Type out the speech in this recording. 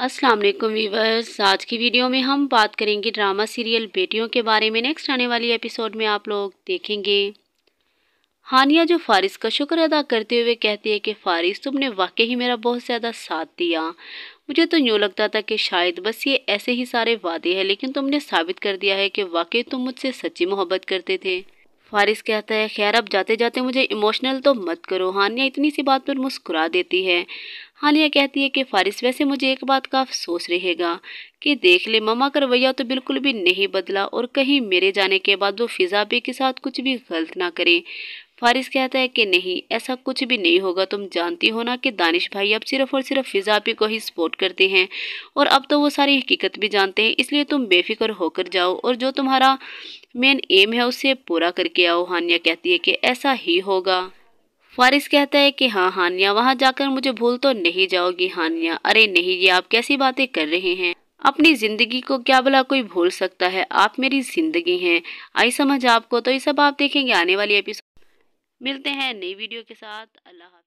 अस्सलाम वालेकुम वीवर्स आज की वीडियो में हम बात करेंगे ड्रामा सीरियल बेटियों के बारे में नेक्स्ट आने वाली एपिसोड में आप लोग देखेंगे हानिया जो फारिस का शुक्र अदा करते हुए कहती है कि फारिस तुमने वाकई ही मेरा बहुत ज़्यादा साथ दिया मुझे तो यूँ लगता था कि शायद बस ये ऐसे ही सारे वादे हैं लेकिन तुमने साबित कर दिया है कि वाकई तुम मुझसे सच्ची मोहब्बत करते थे फारिस कहता है खैर अब जाते जाते मुझे इमोशनल तो मत करो हानिया इतनी सी बात पर मुस्कुरा देती है हानिया कहती है कि फारिस वैसे मुझे एक बात का अफसोस रहेगा कि देख ले ममा का रवैया तो बिल्कुल भी नहीं बदला और कहीं मेरे जाने के बाद वो फिजा बे के साथ कुछ भी गलत ना करें फारिस कहता है कि नहीं ऐसा कुछ भी नहीं होगा तुम जानती हो ना कि दानिश भाई अब सिर्फ और सिर्फ फिजापी को ही सपोर्ट करते हैं और अब तो वो सारी हकीकत भी जानते हैं इसलिए तुम बेफिक्र होकर जाओ और जो तुम्हारा मेन एम है उसे पूरा करके आओ हानिया कहती है कि ऐसा ही होगा फारिस कहता है कि हाँ हानिया वहाँ जाकर मुझे भूल तो नहीं जाओगी हानिया अरे नहीं ये आप कैसी बातें कर रहे हैं अपनी ज़िंदगी को क्या भला कोई भूल सकता है आप मेरी ज़िंदगी हैं आई समझ आपको तो ये सब आप देखेंगे आने वाली एपिसोड मिलते हैं नई वीडियो के साथ अल्लाह